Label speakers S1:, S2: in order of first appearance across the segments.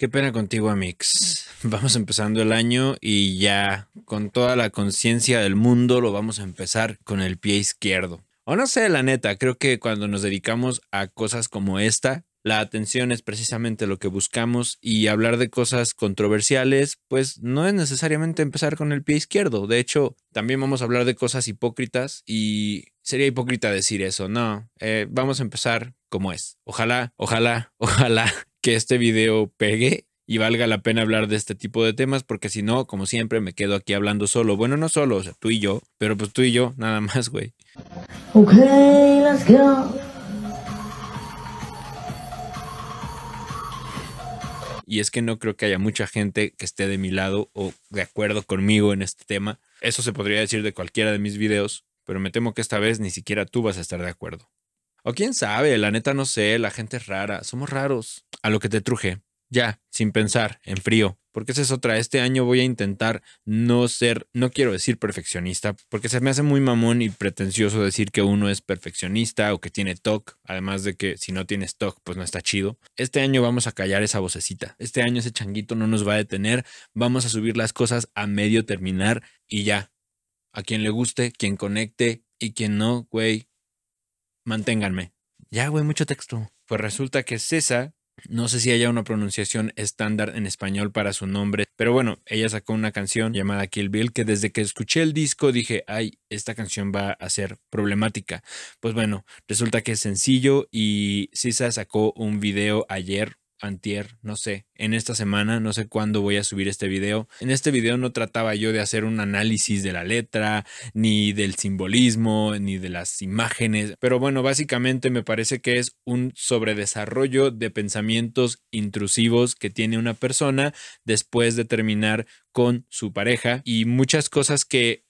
S1: Qué pena contigo, Amix. Vamos empezando el año y ya con toda la conciencia del mundo lo vamos a empezar con el pie izquierdo. O no sé, la neta, creo que cuando nos dedicamos a cosas como esta, la atención es precisamente lo que buscamos y hablar de cosas controversiales, pues no es necesariamente empezar con el pie izquierdo. De hecho, también vamos a hablar de cosas hipócritas y sería hipócrita decir eso, no. Eh, vamos a empezar como es. Ojalá, ojalá, ojalá que este video pegue y valga la pena hablar de este tipo de temas, porque si no, como siempre, me quedo aquí hablando solo. Bueno, no solo, o sea, tú y yo, pero pues tú y yo, nada más, güey. Y es que no creo que haya mucha gente que esté de mi lado o de acuerdo conmigo en este tema. Eso se podría decir de cualquiera de mis videos, pero me temo que esta vez ni siquiera tú vas a estar de acuerdo. O quién sabe, la neta no sé, la gente es rara, somos raros. A lo que te truje, ya, sin pensar, en frío. Porque esa es otra, este año voy a intentar no ser, no quiero decir perfeccionista, porque se me hace muy mamón y pretencioso decir que uno es perfeccionista o que tiene TOC, además de que si no tienes TOC, pues no está chido. Este año vamos a callar esa vocecita, este año ese changuito no nos va a detener, vamos a subir las cosas a medio terminar y ya. A quien le guste, quien conecte y quien no, güey, manténganme. Ya, güey, mucho texto. Pues resulta que César, no sé si haya una pronunciación estándar en español para su nombre, pero bueno, ella sacó una canción llamada Kill Bill que desde que escuché el disco dije, ay, esta canción va a ser problemática. Pues bueno, resulta que es sencillo y César sacó un video ayer antier, no sé, en esta semana, no sé cuándo voy a subir este video. En este video no trataba yo de hacer un análisis de la letra, ni del simbolismo, ni de las imágenes, pero bueno, básicamente me parece que es un sobredesarrollo de pensamientos intrusivos que tiene una persona después de terminar con su pareja y muchas cosas que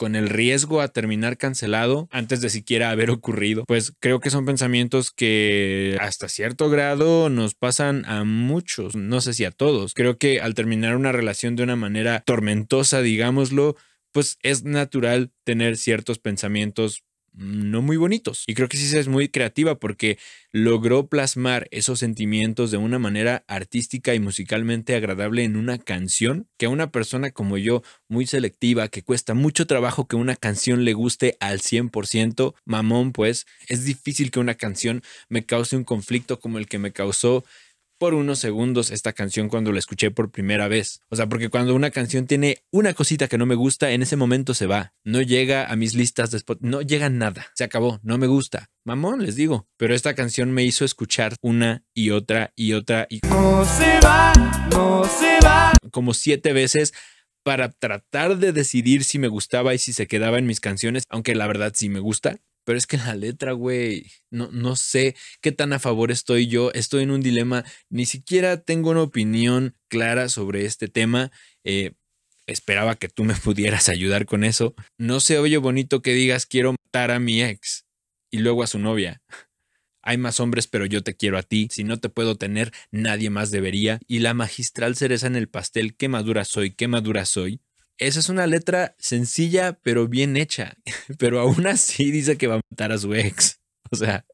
S1: con el riesgo a terminar cancelado antes de siquiera haber ocurrido. Pues creo que son pensamientos que hasta cierto grado nos pasan a muchos, no sé si a todos. Creo que al terminar una relación de una manera tormentosa, digámoslo, pues es natural tener ciertos pensamientos no muy bonitos. Y creo que sí es muy creativa porque logró plasmar esos sentimientos de una manera artística y musicalmente agradable en una canción que a una persona como yo, muy selectiva, que cuesta mucho trabajo que una canción le guste al 100%, mamón pues, es difícil que una canción me cause un conflicto como el que me causó por unos segundos esta canción cuando la escuché por primera vez. O sea, porque cuando una canción tiene una cosita que no me gusta, en ese momento se va. No llega a mis listas de spot. no llega nada. Se acabó, no me gusta. Mamón, les digo. Pero esta canción me hizo escuchar una y otra y otra y... No se va, no se va. Como siete veces para tratar de decidir si me gustaba y si se quedaba en mis canciones, aunque la verdad sí me gusta, pero es que la letra, güey, no, no sé qué tan a favor estoy yo, estoy en un dilema, ni siquiera tengo una opinión clara sobre este tema. Eh, esperaba que tú me pudieras ayudar con eso. No se oye bonito que digas quiero matar a mi ex y luego a su novia. Hay más hombres, pero yo te quiero a ti. Si no te puedo tener, nadie más debería. Y la magistral cereza en el pastel, qué madura soy, qué madura soy. Esa es una letra sencilla, pero bien hecha. Pero aún así dice que va a matar a su ex. O sea,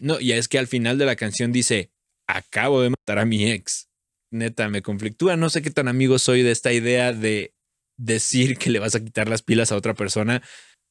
S1: no, y es que al final de la canción dice, acabo de matar a mi ex. Neta, me conflictúa. No sé qué tan amigo soy de esta idea de decir que le vas a quitar las pilas a otra persona,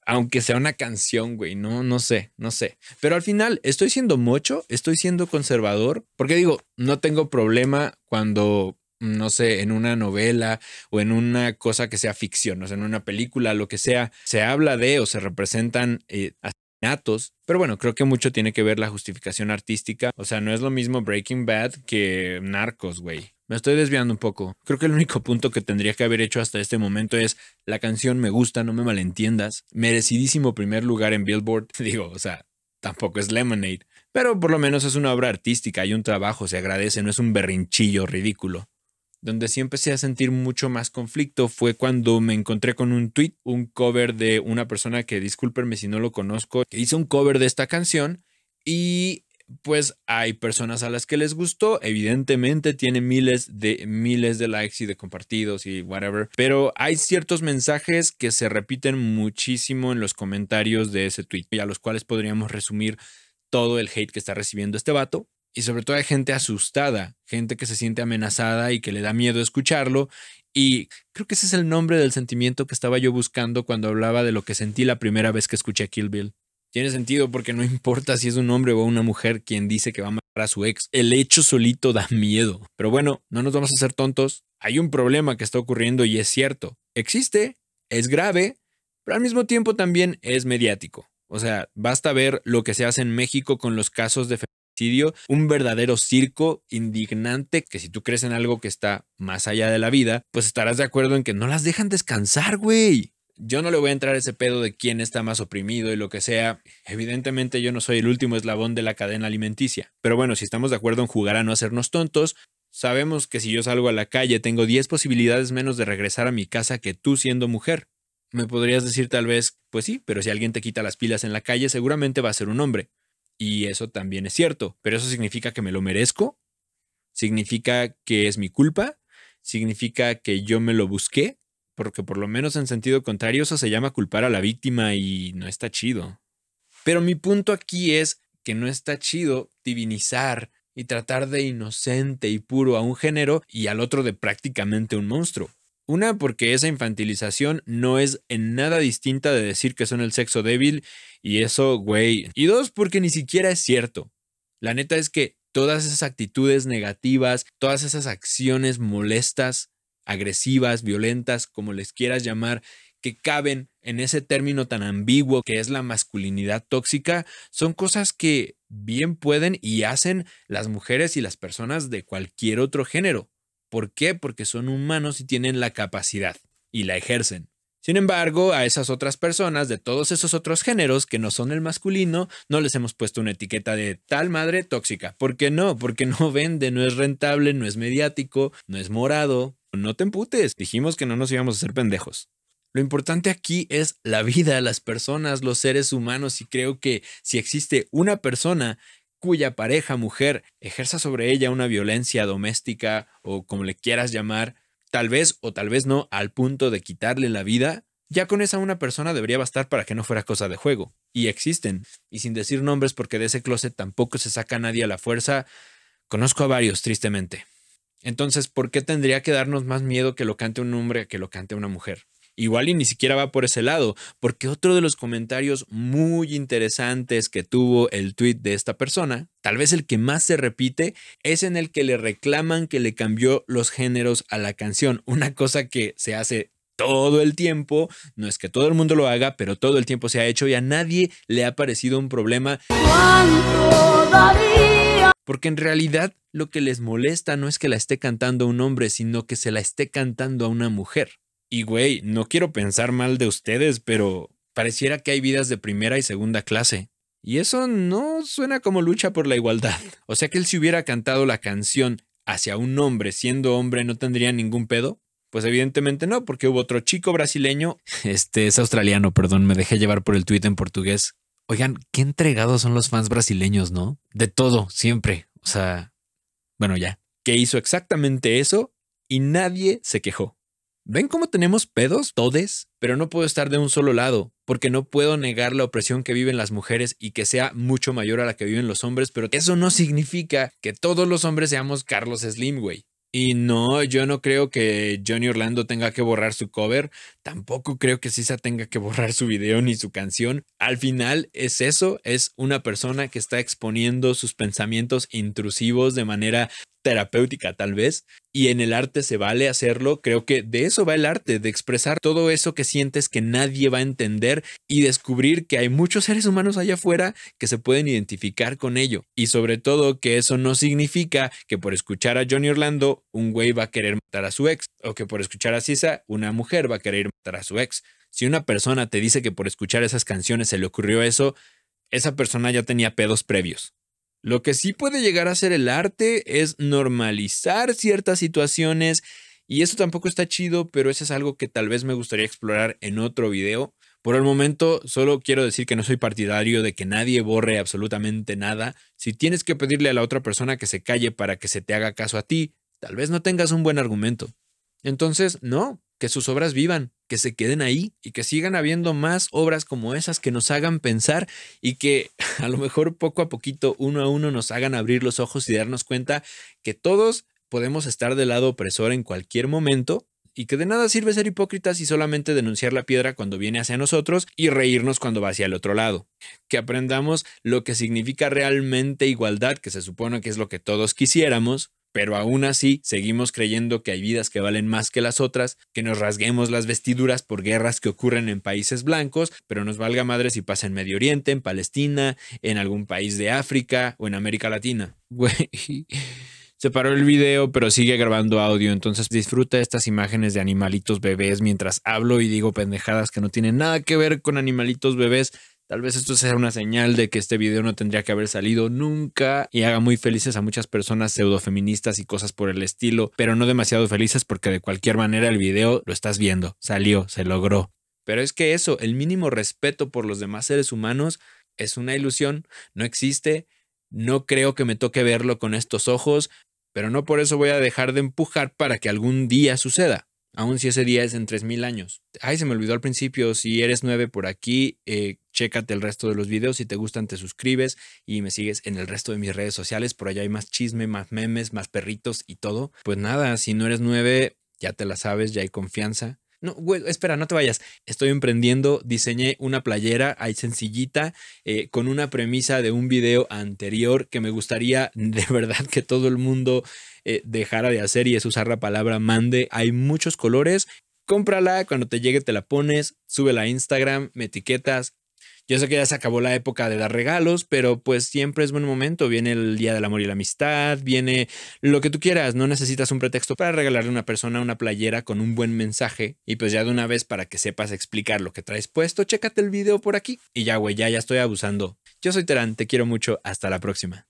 S1: aunque sea una canción, güey. No, no sé, no sé. Pero al final, estoy siendo mocho, estoy siendo conservador, porque digo, no tengo problema cuando no sé, en una novela o en una cosa que sea ficción, o sea, en una película, lo que sea, se habla de o se representan eh, asesinatos, pero bueno, creo que mucho tiene que ver la justificación artística, o sea, no es lo mismo Breaking Bad que Narcos, güey. Me estoy desviando un poco. Creo que el único punto que tendría que haber hecho hasta este momento es la canción me gusta, no me malentiendas. Merecidísimo primer lugar en Billboard. Digo, o sea, tampoco es Lemonade, pero por lo menos es una obra artística, hay un trabajo, se agradece, no es un berrinchillo ridículo donde sí empecé a sentir mucho más conflicto fue cuando me encontré con un tweet, un cover de una persona que discúlpenme si no lo conozco, que hizo un cover de esta canción y pues hay personas a las que les gustó, evidentemente tiene miles de miles de likes y de compartidos y whatever, pero hay ciertos mensajes que se repiten muchísimo en los comentarios de ese tweet y a los cuales podríamos resumir todo el hate que está recibiendo este vato. Y sobre todo hay gente asustada, gente que se siente amenazada y que le da miedo escucharlo. Y creo que ese es el nombre del sentimiento que estaba yo buscando cuando hablaba de lo que sentí la primera vez que escuché a Kill Bill. Tiene sentido porque no importa si es un hombre o una mujer quien dice que va a matar a su ex. El hecho solito da miedo. Pero bueno, no nos vamos a hacer tontos. Hay un problema que está ocurriendo y es cierto. Existe, es grave, pero al mismo tiempo también es mediático. O sea, basta ver lo que se hace en México con los casos de un verdadero circo indignante que si tú crees en algo que está más allá de la vida, pues estarás de acuerdo en que no las dejan descansar, güey. Yo no le voy a entrar a ese pedo de quién está más oprimido y lo que sea. Evidentemente yo no soy el último eslabón de la cadena alimenticia. Pero bueno, si estamos de acuerdo en jugar a no hacernos tontos, sabemos que si yo salgo a la calle tengo 10 posibilidades menos de regresar a mi casa que tú siendo mujer. Me podrías decir tal vez, pues sí, pero si alguien te quita las pilas en la calle seguramente va a ser un hombre. Y eso también es cierto, pero eso significa que me lo merezco, significa que es mi culpa, significa que yo me lo busqué, porque por lo menos en sentido contrario eso se llama culpar a la víctima y no está chido. Pero mi punto aquí es que no está chido divinizar y tratar de inocente y puro a un género y al otro de prácticamente un monstruo. Una porque esa infantilización no es en nada distinta de decir que son el sexo débil y eso, güey. Y dos, porque ni siquiera es cierto. La neta es que todas esas actitudes negativas, todas esas acciones molestas, agresivas, violentas, como les quieras llamar, que caben en ese término tan ambiguo que es la masculinidad tóxica, son cosas que bien pueden y hacen las mujeres y las personas de cualquier otro género. ¿Por qué? Porque son humanos y tienen la capacidad y la ejercen. Sin embargo, a esas otras personas de todos esos otros géneros que no son el masculino, no les hemos puesto una etiqueta de tal madre tóxica. ¿Por qué no? Porque no vende, no es rentable, no es mediático, no es morado. No te emputes, dijimos que no nos íbamos a ser pendejos. Lo importante aquí es la vida, las personas, los seres humanos y creo que si existe una persona cuya pareja mujer ejerza sobre ella una violencia doméstica o como le quieras llamar, tal vez o tal vez no, al punto de quitarle la vida, ya con esa una persona debería bastar para que no fuera cosa de juego. Y existen. Y sin decir nombres porque de ese closet tampoco se saca nadie a la fuerza, conozco a varios, tristemente. Entonces, ¿por qué tendría que darnos más miedo que lo cante un hombre que lo cante una mujer? Igual y ni siquiera va por ese lado, porque otro de los comentarios muy interesantes que tuvo el tweet de esta persona, tal vez el que más se repite, es en el que le reclaman que le cambió los géneros a la canción, una cosa que se hace todo el tiempo, no es que todo el mundo lo haga, pero todo el tiempo se ha hecho y a nadie le ha parecido un problema. Porque en realidad lo que les molesta no es que la esté cantando un hombre, sino que se la esté cantando a una mujer. Y güey, no quiero pensar mal de ustedes, pero pareciera que hay vidas de primera y segunda clase. Y eso no suena como lucha por la igualdad. O sea que él si hubiera cantado la canción hacia un hombre siendo hombre no tendría ningún pedo. Pues evidentemente no, porque hubo otro chico brasileño. Este es australiano, perdón, me dejé llevar por el tuit en portugués. Oigan, qué entregados son los fans brasileños, ¿no? De todo, siempre. O sea, bueno, ya. Que hizo exactamente eso y nadie se quejó. ¿Ven cómo tenemos pedos, todes? Pero no puedo estar de un solo lado, porque no puedo negar la opresión que viven las mujeres y que sea mucho mayor a la que viven los hombres, pero eso no significa que todos los hombres seamos Carlos Slimway. Y no, yo no creo que Johnny Orlando tenga que borrar su cover, tampoco creo que Sisa tenga que borrar su video ni su canción. Al final es eso, es una persona que está exponiendo sus pensamientos intrusivos de manera terapéutica tal vez, y en el arte se vale hacerlo, creo que de eso va el arte, de expresar todo eso que sientes que nadie va a entender y descubrir que hay muchos seres humanos allá afuera que se pueden identificar con ello. Y sobre todo que eso no significa que por escuchar a Johnny Orlando un güey va a querer matar a su ex, o que por escuchar a Sisa una mujer va a querer matar a su ex. Si una persona te dice que por escuchar esas canciones se le ocurrió eso, esa persona ya tenía pedos previos. Lo que sí puede llegar a ser el arte es normalizar ciertas situaciones y eso tampoco está chido, pero eso es algo que tal vez me gustaría explorar en otro video. Por el momento, solo quiero decir que no soy partidario de que nadie borre absolutamente nada. Si tienes que pedirle a la otra persona que se calle para que se te haga caso a ti, tal vez no tengas un buen argumento. Entonces, no, que sus obras vivan, que se queden ahí y que sigan habiendo más obras como esas que nos hagan pensar y que a lo mejor poco a poquito, uno a uno, nos hagan abrir los ojos y darnos cuenta que todos podemos estar del lado opresor en cualquier momento y que de nada sirve ser hipócritas y solamente denunciar la piedra cuando viene hacia nosotros y reírnos cuando va hacia el otro lado. Que aprendamos lo que significa realmente igualdad, que se supone que es lo que todos quisiéramos, pero aún así seguimos creyendo que hay vidas que valen más que las otras, que nos rasguemos las vestiduras por guerras que ocurren en países blancos, pero nos valga madre si pasa en Medio Oriente, en Palestina, en algún país de África o en América Latina. Se paró el video, pero sigue grabando audio, entonces disfruta estas imágenes de animalitos bebés mientras hablo y digo pendejadas que no tienen nada que ver con animalitos bebés. Tal vez esto sea una señal de que este video no tendría que haber salido nunca y haga muy felices a muchas personas pseudofeministas y cosas por el estilo, pero no demasiado felices porque de cualquier manera el video lo estás viendo, salió, se logró. Pero es que eso, el mínimo respeto por los demás seres humanos, es una ilusión, no existe, no creo que me toque verlo con estos ojos, pero no por eso voy a dejar de empujar para que algún día suceda. Aún si ese día es en 3000 años. Ay, se me olvidó al principio. Si eres nueve por aquí, eh, chécate el resto de los videos. Si te gustan, te suscribes y me sigues en el resto de mis redes sociales. Por allá hay más chisme, más memes, más perritos y todo. Pues nada, si no eres nueve, ya te la sabes, ya hay confianza. No, güey, espera, no te vayas. Estoy emprendiendo, diseñé una playera ahí sencillita eh, con una premisa de un video anterior que me gustaría de verdad que todo el mundo eh, dejara de hacer y es usar la palabra mande. Hay muchos colores. Cómprala, cuando te llegue te la pones, sube a Instagram, me etiquetas, yo sé que ya se acabó la época de dar regalos, pero pues siempre es buen momento. Viene el Día del Amor y la Amistad, viene lo que tú quieras. No necesitas un pretexto para regalarle a una persona una playera con un buen mensaje. Y pues ya de una vez para que sepas explicar lo que traes puesto, chécate el video por aquí. Y ya, güey, ya, ya estoy abusando. Yo soy Terán, te quiero mucho. Hasta la próxima.